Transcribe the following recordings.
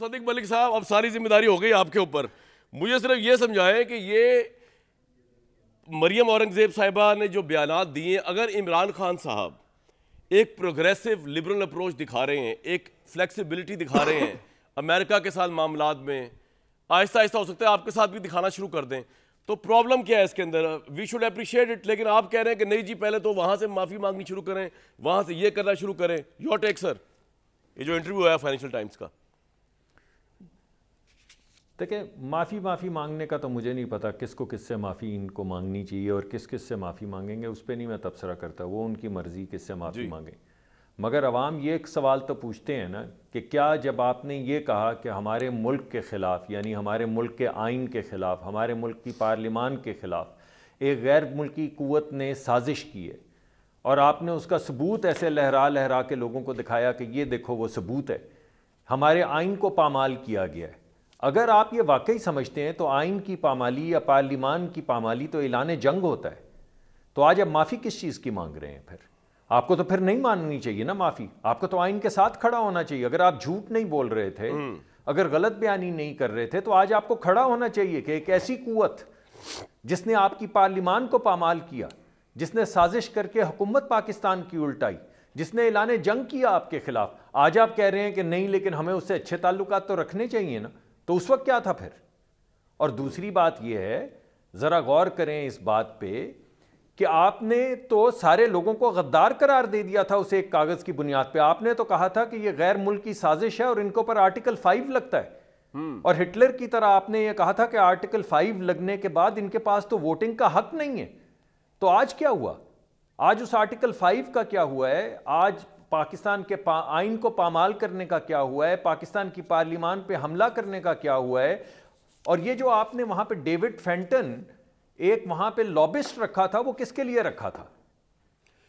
सदीक मलिक साहब अब सारी जिम्मेदारी हो गई आपके ऊपर मुझे सिर्फ ये समझाएं कि ये मरियम औरंगज़ेब साहिबा ने जो बयान दिए अगर इमरान खान साहब एक प्रोग्रेसिव लिबरल अप्रोच दिखा रहे हैं एक फ्लेक्सिबिलिटी दिखा रहे हैं अमेरिका के साथ मामला में आहिस्ता आहिस्ता हो सकता है आपके साथ भी दिखाना शुरू कर दें तो प्रॉब्लम क्या है इसके अंदर वी शुड अप्रिशिएट इट लेकिन आप कह रहे हैं कि नहीं जी पहले तो वहाँ से माफ़ी मांगनी शुरू करें वहाँ से ये करना शुरू करें योर टेक सर ये जो इंटरव्यू आया फाइनेंशियल टाइम्स का देखिए माफ़ी माफ़ी मांगने का तो मुझे नहीं पता किसको किससे माफ़ी इनको मांगनी चाहिए और किस किस से माफ़ी मांगेंगे उस पर नहीं मैं तबसरा करता वो उनकी मर्ज़ी किससे माफ़ी मांगे मगर अवाम ये एक सवाल तो पूछते हैं ना कि क्या जब आपने ये कहा कि हमारे मुल्क के ख़िलाफ़ यानी हमारे मुल्क के आइन के ख़िलाफ़ हमारे मुल्क की पार्लिमान के ख़िलाफ़ एक गैर मुल्की क़वत ने साजिश की है और आपने उसका सबूत ऐसे लहरा लहरा के लोगों को दिखाया कि ये देखो वो सबूत है हमारे आइन को पामाल किया गया है अगर आप ये वाकई समझते हैं तो आइन की पामाली या पार्लिमान की पामाली तो ऐलान जंग होता है तो आज आप माफ़ी किस चीज़ की मांग रहे हैं फिर आपको तो फिर नहीं माननी चाहिए ना माफ़ी आपको तो आइन के साथ खड़ा होना चाहिए अगर आप झूठ नहीं बोल रहे थे हम्म। अगर गलत बयानी नहीं कर रहे थे तो आज आपको खड़ा होना चाहिए कि एक ऐसी कुत जिसने आपकी पार्लिमान को पामाल किया जिसने साजिश करके हुकूमत पाकिस्तान की उल्टाई जिसने ऐलान जंग किया आपके खिलाफ आज आप कह रहे हैं कि नहीं लेकिन हमें उससे अच्छे ताल्लुक तो रखने चाहिए ना तो उस वक्त क्या था फिर और दूसरी बात यह है ज़रा गौर करें इस बात पे कि आपने तो सारे लोगों को गद्दार करार दे दिया था उस एक कागज़ की बुनियाद पे आपने तो कहा था कि यह गैर मुल्की साजिश है और इनके ऊपर आर्टिकल फाइव लगता है हम्म। और हिटलर की तरह आपने यह कहा था कि आर्टिकल फाइव लगने के बाद इनके पास तो वोटिंग का हक नहीं है तो आज क्या हुआ आज उस आर्टिकल फाइव का क्या हुआ है आज पाकिस्तान के पा, आइन को पामाल करने का क्या हुआ है पाकिस्तान की पार्लियामान पे हमला करने का क्या हुआ है और ये जो आपने वहां पे डेविड फेंटन एक वहां पे लॉबिस्ट रखा था वो किसके लिए रखा था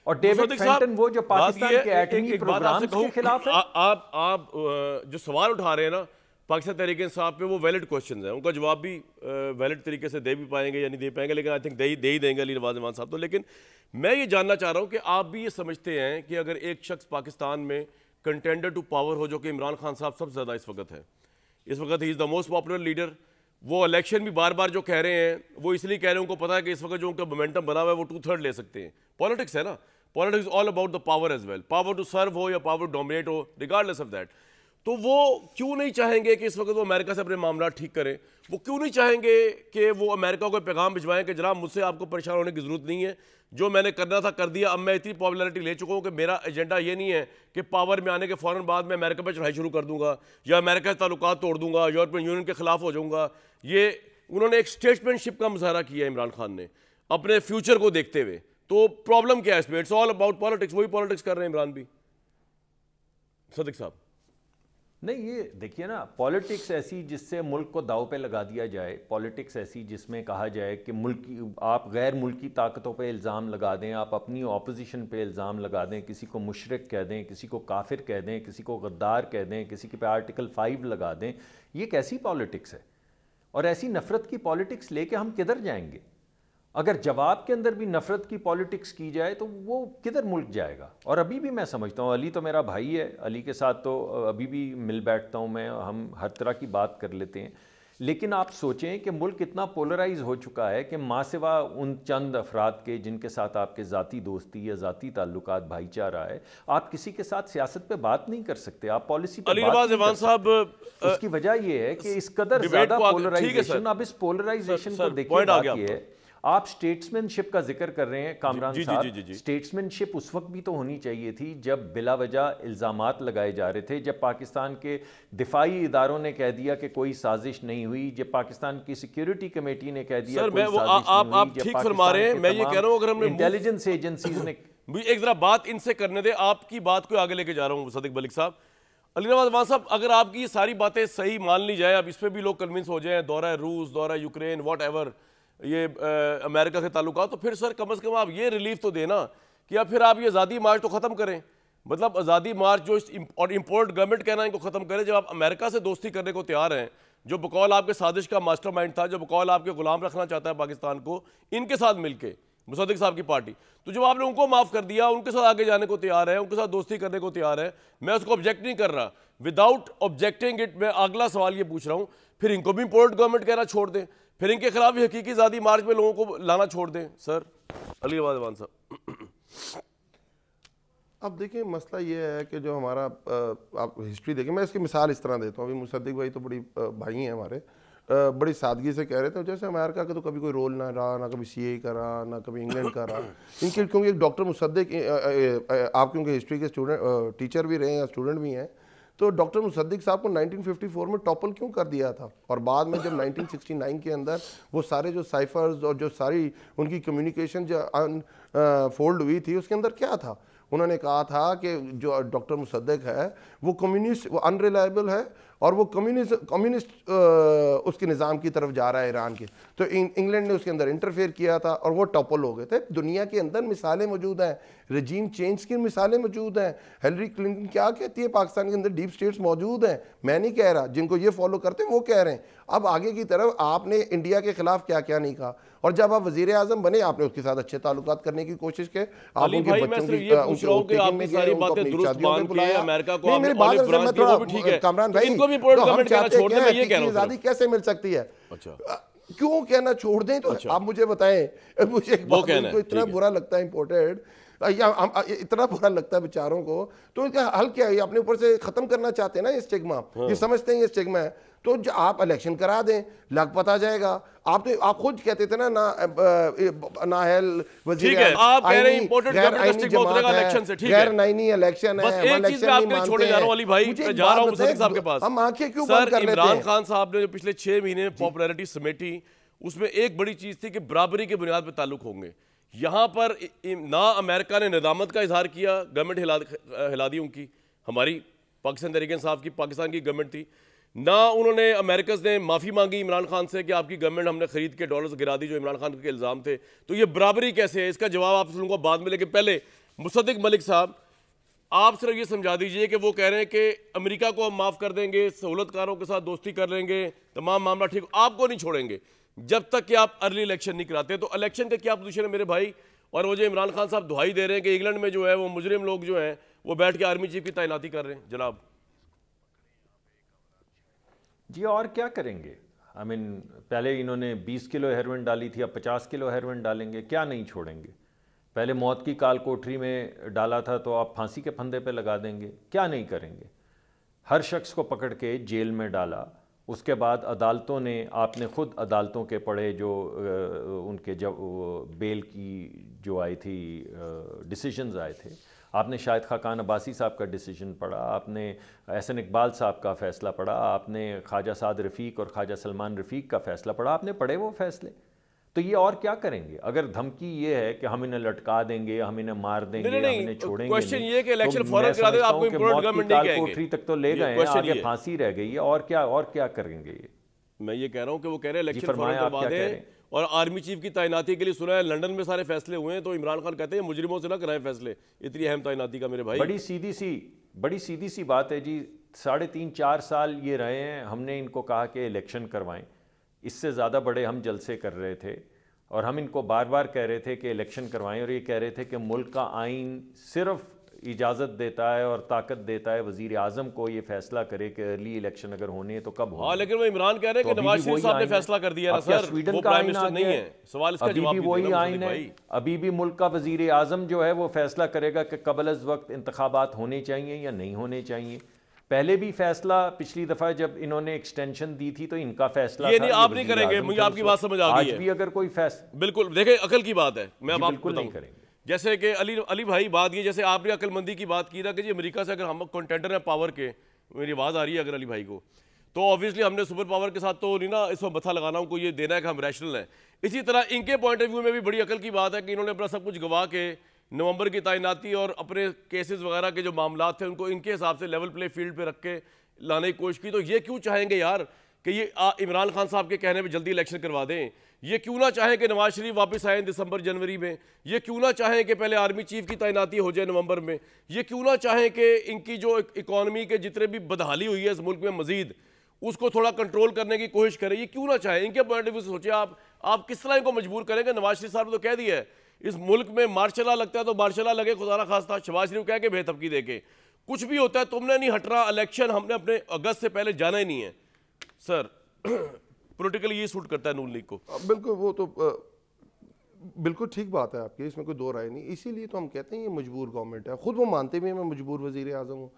और डेविड फेंटन वो जो पाकिस्तान के एटमी प्रोग्राम के खिलाफ है आप आप जो सवाल उठा रहे हैं ना पाकिस्तान तरीके साहब पे वो वैलिड क्वेश्चन हैं उनका जवाब भी वैलिड तरीके से दे भी पाएंगे या नहीं दे पाएंगे लेकिन आई थिंक दे ही दे ही देंगे अली नवाज इमान साहब तो लेकिन मैं ये जानना चाह रहा हूँ कि आप भी ये समझते हैं कि अगर एक शख्स पाकिस्तान में कंटेंडर टू पावर हो जो कि इमरान खान साहब सबसे ज़्यादा इस वक्त है इस वक्त ही is the most popular leader वो इलेक्शन भी बार बार जो कह रहे हैं वो इसलिए कह रहे हैं उनको पता है कि इस वक्त जो उनका मोमेंटम बना हुआ है वो टू थर्ड ले सकते हैं पॉलिटिक्स है ना politics all about the power as well power to serve हो या पावर टू डोमिनेट हो रिगार्डलेस ऑफ दैट तो वो क्यों नहीं चाहेंगे कि इस वक्त वो अमेरिका से अपने मामला ठीक करें वो क्यों नहीं चाहेंगे कि वो अमेरिका को पैगाम भिजवाएं कि जनाब मुझसे आपको परेशान होने की ज़रूरत नहीं है जो मैंने करना था कर दिया अब मैं इतनी पॉपुलरिटी ले चुका हूँ कि मेरा एजेंडा ये नहीं है कि पावर में आने के फ़ौर बाद मैं अमेरिका पर चढ़ाई शुरू कर दूंगा या अमेरिका के ताल्लुक तोड़ दूंगा यूरोपियन यूनियन के खिलाफ हो जाऊँगा ये उन्होंने एक स्टेटमेंटशिप का मुजाहरा किया इमरान खान ने अपने फ्यूचर को देखते हुए तो प्रॉब्लम क्या है इसमें इट्स ऑल अबाउट पॉलिटिक्स वही पॉलिटिक्स कर रहे हैं इमरान भी सदक साहब नहीं ये देखिए ना पॉलिटिक्स ऐसी जिससे मुल्क को दाव पे लगा दिया जाए पॉलिटिक्स ऐसी जिसमें कहा जाए कि मुल्की आप गैर मुल्की ताकतों पे इल्ज़ाम लगा दें आप अपनी ऑपोजिशन पे इल्ज़ाम लगा दें किसी को मुशरक कह दें किसी को काफिर कह दें किसी को गद्दार कह दें किसी के पे आर्टिकल फ़ाइव लगा दें ये कैसी पॉलिटिक्स है और ऐसी नफ़रत की पॉलिटिक्स लेके हम किधर जाएंगे अगर जवाब के अंदर भी नफरत की पॉलिटिक्स की जाए तो वो किधर मुल्क जाएगा और अभी भी मैं समझता हूँ अली तो मेरा भाई है अली के साथ तो अभी भी मिल बैठता हूँ मैं हम हर तरह की बात कर लेते हैं लेकिन आप सोचें कि मुल्क इतना पोलराइज हो चुका है कि माँ सिवा उन चंद अफराद के जिनके साथ आपके ज़ाती दोस्ती या ज़ाती ताल्लुक भाईचारा है आप किसी के साथ सियासत पे बात नहीं कर सकते आप पॉलिसी पे बात नहीं सकते। उसकी वजह यह है कि इस कदर ज़्यादा पोलराइजेशन अब इस पोलराइजेशन को देखिए है आप स्टेट्समैनशिप का जिक्र कर रहे हैं कामरान साहब स्टेट्समैनशिप उस वक्त भी तो होनी चाहिए थी जब वजह इल्ज़ाम लगाए जा रहे थे जब पाकिस्तान के दिफाई इदारों ने कह दिया कि कोई साजिश नहीं हुई जब पाकिस्तान की सिक्योरिटी कमेटी ने कह दिया सर वो आप आप मैं ये कह रहा हूँ अगर हमने इंटेलिजेंस एजेंसी ने एक जरा बात इनसे करने दे आपकी बात को आगे लेके जा रहा हूँ सदक मलिक साहब अलीनाबाद वान साहब अगर आपकी ये सारी बातें सही मान ली जाए अब इस पर भी लोग कन्विंस हो जाए दौरा रूस दौरा यूक्रेन वॉट ये आ, अमेरिका के ताल्लुक तो फिर सर कम अज़ कम आप ये रिलीफ तो देना कि अब फिर आप ये आज़ादी मार्च तो ख़त्म करें मतलब आज़ादी मार्च जो इस और इम्पोर्ट गवर्नमेंट कहना इनको ख़त्म करें जब आप अमेरिका से दोस्ती करने को तैयार हैं जो बकौल आपके साजिश का मास्टरमाइंड था जो बकौल आपके ग़ुलाम रखना चाहता है पाकिस्तान को इनके साथ मिलकर मुसदिक साहब की पार्टी तो जब आपने उनको माफ़ कर दिया उनके साथ आगे जाने को तैयार है उनके साथ दोस्ती करने को तैयार है मैं उसको ऑब्जेक्ट नहीं कर रहा विदाउट ऑब्जेक्टिंग इट मैं अगला सवाल ये पूछ रहा हूँ फिर इनको भी इम्पोर्ट गवर्नमेंट कहना छोड़ दें फिर इनके खिलाफ भी हकीकी आज़ादी मार्च में लोगों को लाना छोड़ दें सर अली साहब अब देखिए मसला ये है कि जो हमारा आप हिस्ट्री देखें मैं इसकी मिसाल इस तरह देता हूँ अभी मुसद्दिक भाई तो बड़ी भाई हैं हमारे बड़ी सादगी से कह रहे थे जैसे अमेरिका का तो कभी कोई रोल ना रहा ना कभी सीए का रहा ना कभी इंग्लैंड का रहा इनके क्योंकि एक डॉक्टर मुसद्दिक आप क्योंकि हिस्ट्री के स्टूडेंट टीचर भी रहे हैं स्टूडेंट भी हैं तो डॉक्टर मुसद्दिक साहब को 1954 में टॉपल क्यों कर दिया था और बाद में जब 1969 के अंदर वो सारे जो साइफर्स और जो सारी उनकी कम्युनिकेशन जो अनफोल्ड हुई थी उसके अंदर क्या था उन्होंने कहा था कि जो डॉक्टर मुसद्दक है वो कम्युनिस्ट वो अनरिलायबल है और वो कम्युनिस्ट कम्युनिस्ट uh, उसके निज़ाम की तरफ जा रहा है ईरान के तो इंग्लैंड ने उसके अंदर इंटरफेयर किया था और वो टॉपल हो गए थे दुनिया के अंदर मिसालें मौजूद हैं रजीम चेंज की मिसालें मौजूद हैं हिलरी क्लिंटन क्या कहती है पाकिस्तान के अंदर डीप स्टेट्स मौजूद हैं मैं नहीं कह रहा जिनको ये फॉलो करते हैं वो कह रहे हैं अब आगे की तरफ आपने इंडिया के खिलाफ क्या क्या नहीं कहा और जब आप वजीर आजम बने आपने उसके साथ अच्छे ताल्लुक करने की कोशिश के आप उनके बच्चों की उनके भाई भी पोलिटिकल तो कहना छोड़ दें मैं ये कह रहा हूं आजादी कैसे मिल सकती है अच्छा क्यों कहना छोड़ दें तो अच्छा। आप मुझे बताएं मुझे तो इतना बुरा लगता है इंपोर्टेड या हम इतना बुरा लगता है बेचारों को तो इनका हल क्या है अपने ऊपर से खत्म करना चाहते हैं ना ये स्टिग्मा हाँ। ये समझते हैं ये स्टिग्मा है तो आप इलेक्शन करा दें लग पता जाएगा आप तो आप खुद कहते थे ना ना नाहल वजीर आप कह रहे इलेक्शन से ठीक है गैर इलेक्शन है बस एक चीज आपके जा रहा हूं अली भाई मैं जा रहा हूं साहब के पास हम आंखें क्यों बंद कर लेते हैं इमरान खान साहब ने जो पिछले 6 महीने में पॉपुलैरिटी समेटी उसमें एक बड़ी चीज थी कि बराबरी के बुनियाद पर ताल्लुक होंगे यहाँ पर ना अमेरिका ने निदामत का इजहार किया गवर्नमेंट हिला हिला दी उनकी हमारी पाकिस्तान तरीके साहब की पाकिस्तान की गवर्नमेंट थी ना उन्होंने अमेरिकस ने माफ़ी मांगी इमरान खान से कि आपकी गवर्नमेंट हमने खरीद के डॉलर्स गिरा दी जो इमरान खान के इल्ज़ाम थे तो ये बराबरी कैसे है इसका जवाब आप लोगों को बाद में लेकिन पहले मुसदक मलिक साहब आप सिर्फ ये समझा दीजिए कि वो कह रहे हैं कि अमेरिका को हम माफ़ कर देंगे सहूलतकारों के साथ दोस्ती कर लेंगे तमाम मामला ठीक आपको नहीं छोड़ेंगे जब तक कि आप अर्ली इलेक्शन नहीं कराते तो इलेक्शन का क्या पोजिशन है मेरे भाई और वो जो इमरान खान साहब दुहाई दे रहे हैं कि इंग्लैंड में जो है वो मुजरिम लोग जो हैं वो बैठ के आर्मी चीफ की तैनाती कर रहे हैं जनाब जी और क्या करेंगे आई I मीन mean, पहले इन्होंने 20 किलो हेरोइन डाली थी अब 50 किलो हेरोइन डालेंगे क्या नहीं छोड़ेंगे पहले मौत की काल कोठरी में डाला था तो आप फांसी के फंदे पे लगा देंगे क्या नहीं करेंगे हर शख्स को पकड़ के जेल में डाला उसके बाद अदालतों ने आपने खुद अदालतों के पढ़े जो उनके जब बेल की जो आई थी डिसीजंस आए थे आपने शाहिद खाकान अब्बासी साहब का डिसीजन पढ़ा आपने एहसन इकबाल साहब का फ़ैसला पढ़ा आपने ख्वाजा साद रफ़ीक और ख्वाजा सलमान रफ़ीक का फ़ैसला पढ़ा आपने पढ़े वो फ़ैसले तो ये और क्या करेंगे अगर धमकी ये है कि हम इन्हें लटका देंगे हम इन्हें मार देंगे नहीं, नहीं, हम इन्हें छोड़ेंगे क्वेश्चन ये कि इलेक्शन तो फौरन करा दे आपको गवर्नमेंट नहीं कहेंगे कोठरी तक तो ले गए आगे फांसी रह गई है और क्या और क्या करेंगे ये मैं ये कह रहा हूं कि वो कह रहे हैं इलेक्शन फौरन करवा दें और आर्मी चीफ की तैनाती के लिए सुना है लंदन में सारे फैसले हुए हैं तो इमरान खान कहते हैं मुजरिमों से ना कराएं फैसले इतनी अहम तैनाती का मेरे भाई बड़ी सीधी सी बड़ी सीधी सी बात है जी साढ़े तीन चार साल ये रहे हैं हमने इनको कहा कि इलेक्शन करवाएं इससे ज़्यादा बड़े हम जलसे कर रहे थे और हम इनको बार बार कह रहे थे कि इलेक्शन करवाएं और ये कह रहे थे कि मुल्क का आइन सिर्फ इजाज़त देता है और ताकत देता है वजीर आजम को ये फैसला करे कि अर्ली इलेक्शन अगर होने हैं तो कब हो हाँ, लेकिन वो इमरान कह रहे हैं कि तो ने फैसला कर दिया ना सर स्वीडन का आइन नहीं है सवाल इसका अभी भी वही आइन है अभी भी मुल्क का वजीर आजम जो है वो फैसला करेगा कि कबल अज वक्त इंतबात होने चाहिए या नहीं होने चाहिए पहले भी फैसला पिछली दफा जब इन्होंने एक्सटेंशन दी थी तो इनका फैसला ये नहीं आप नहीं करेंगे मुझे आपकी बात समझ आ गई है आज भी अगर कोई फैसला बिल्कुल देखें अकल की बात है मैं आप बिल्कुल नहीं करेंगे जैसे कि अली अली भाई बात की जैसे आपने अकलमंदी की बात की था कि जी अमेरिका से अगर हम कंटेंडर हैं पावर के मेरी आवाज़ आ रही है अगर अली भाई को तो ऑब्वियसली हमने सुपर पावर के साथ तो नहीं ना इसमें मथा लगाना उनको ये देना है कि हम रैशनल हैं इसी तरह इनके पॉइंट ऑफ व्यू में भी बड़ी अकल की बात है कि इन्होंने अपना सब कुछ गवा के नवंबर की तैनाती और अपने केसेस वगैरह के जो मामला थे उनको इनके हिसाब से लेवल प्ले फील्ड पर रख के लाने की कोशिश की तो ये क्यों चाहेंगे यार कि ये इमरान खान साहब के कहने में जल्दी इलेक्शन करवा दें ये क्यों ना चाहें कि नवाज शरीफ वापस आएँ दिसंबर जनवरी में ये क्यों ना चाहें कि पहले आर्मी चीफ की तैनाती हो जाए नवंबर में ये क्यों ना चाहें कि इनकी जो इकॉनमी के जितने भी बदहाली हुई है इस मुल्क में मजीद उसको थोड़ा कंट्रोल करने की कोशिश करें ये क्यों ना चाहें इनके पॉइंट ऑफ व्यू से सोचिए आप आप किस तरह इनको मजबूर करेंगे नवाज शरीफ साहब ने तो कह दिया है इस मुल्क में मार्शला लगता है तो मार्शला लगे खास था शबाज शरीफ कह के बेतबकी दे के कुछ भी होता है तुमने नहीं हटना इलेक्शन हमने अपने अगस्त से पहले जाना ही नहीं है सर पोलिटिकली ये सूट करता है नून लीग को बिल्कुल वो तो बिल्कुल ठीक बात है आपकी इसमें कोई दो राय नहीं इसीलिए तो हम कहते हैं ये मजबूर गवर्नमेंट है खुद वो मानते भी हैं मैं मजबूर वजीर आजम हूँ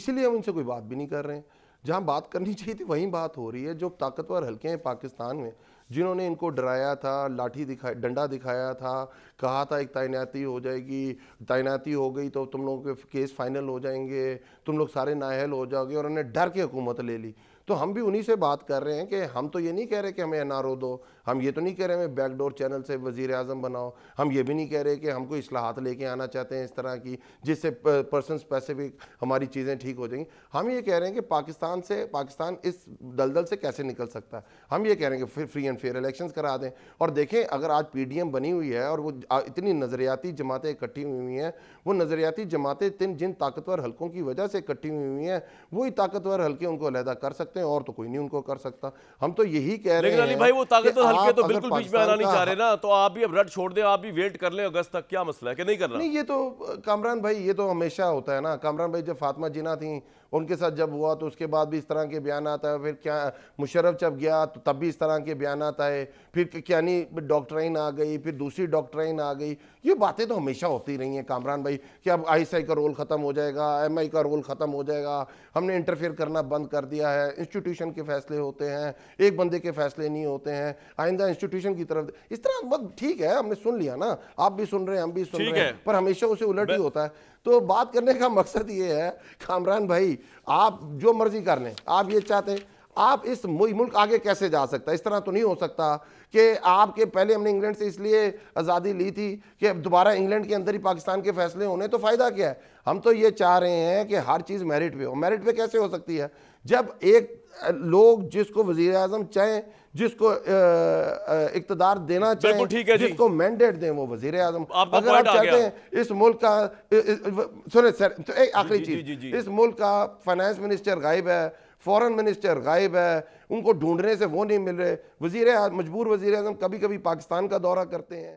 इसीलिए हम इनसे कोई बात भी नहीं कर रहे हैं जहाँ बात करनी चाहिए थी वहीं बात हो रही है जो ताकतवर हल्के हैं पाकिस्तान में जिन्होंने इनको डराया था लाठी दिखाया डंडा दिखाया था कहा था एक तैनाती हो जाएगी तैनाती हो गई तो तुम लोगों के केस फाइनल हो जाएंगे तुम लोग सारे नाहल हो जाओगे और उन्हें डर के हुकूमत ले ली तो हम भी उन्हीं से बात कर रहे हैं कि हम तो ये नहीं कह रहे कि हमें एन दो हम ये तो नहीं कह रहे हमें बैकडोर चैनल से वजीर अजम बनाओ हम ये भी नहीं कह रहे कि हमको असलाहत लेके आना चाहते हैं इस तरह की जिससे पर्सन स्पेसिफिक हमारी चीज़ें ठीक हो जाएंगी हम ये कह रहे हैं कि पाकिस्तान से पाकिस्तान इस दलदल से कैसे निकल सकता है हम ये कह रहे हैं कि फिर फ्री एंड फेयर इलेक्शन करा दें और देखें अगर आज एम बनी हुई है और वो इतनी नज़रियाती जमातें इकट्ठी हुई हुई हैं वो नज़रियाती जमातें जिन ताकतवर हलकों की वजह से इकट्ठी हुई हुई हैं वही ताकतवर हल्के उनको अलहदा कर सकते सकते हैं और तो कोई नहीं उनको कर सकता हम तो यही कह रहे हैं भाई वो ताकत तो हल्के तो बिल्कुल बीच में आना नहीं चाह रहे ना तो आप भी अब रट छोड़ दें आप भी वेट कर लें अगस्त तक क्या मसला है कि नहीं कर रहा नहीं ये तो कामरान भाई ये तो हमेशा होता है ना कामरान भाई जब फातिमा जिना थी उनके साथ जब हुआ तो उसके बाद भी इस तरह के बयान आता है फिर क्या मुशरफ जब गया तो तब भी इस तरह के बयान आता है फिर क्या नहीं डॉक्टराइन आ गई फिर दूसरी डॉक्टराइन आ गई ये बातें तो हमेशा होती रही हैं कामरान भाई कि अब आई का रोल ख़त्म हो जाएगा एमआई का रोल ख़त्म हो जाएगा हमने इंटरफेयर करना बंद कर दिया है इंस्टीट्यूशन के फैसले होते हैं एक बंदे के फैसले नहीं होते हैं आइंदा इंस्टीट्यूशन की तरफ इस तरह मत ठीक है हमने सुन लिया ना आप भी सुन रहे हैं हम भी सुन रहे हैं पर हमेशा उसे उलट ही होता है तो बात करने का मकसद ये है कामरान भाई आप जो मर्जी कर लें आप ये चाहते हैं आप इस मुल्क आगे कैसे जा सकता इस तरह तो नहीं हो सकता कि आपके पहले हमने इंग्लैंड से इसलिए आज़ादी ली थी कि अब दोबारा इंग्लैंड के अंदर ही पाकिस्तान के फैसले होने तो फ़ायदा क्या है हम तो ये चाह रहे हैं कि हर चीज़ मेरिट पे हो मेरिट पे कैसे हो सकती है जब एक लोग जिसको वजीर अजम चाहें जिसको इकतदार देना चाहिए जिसको मैंडेट दें वो वजीर अजम अगर आप चाहते हैं इस मुल्क का सुने सर तो एक आखिरी चीज इस मुल्क का फाइनेंस मिनिस्टर गायब है फॉरेन मिनिस्टर गायब है उनको ढूंढने से वो नहीं मिल रहे वज़ी मजबूर वजीर अजम कभी कभी पाकिस्तान का दौरा करते हैं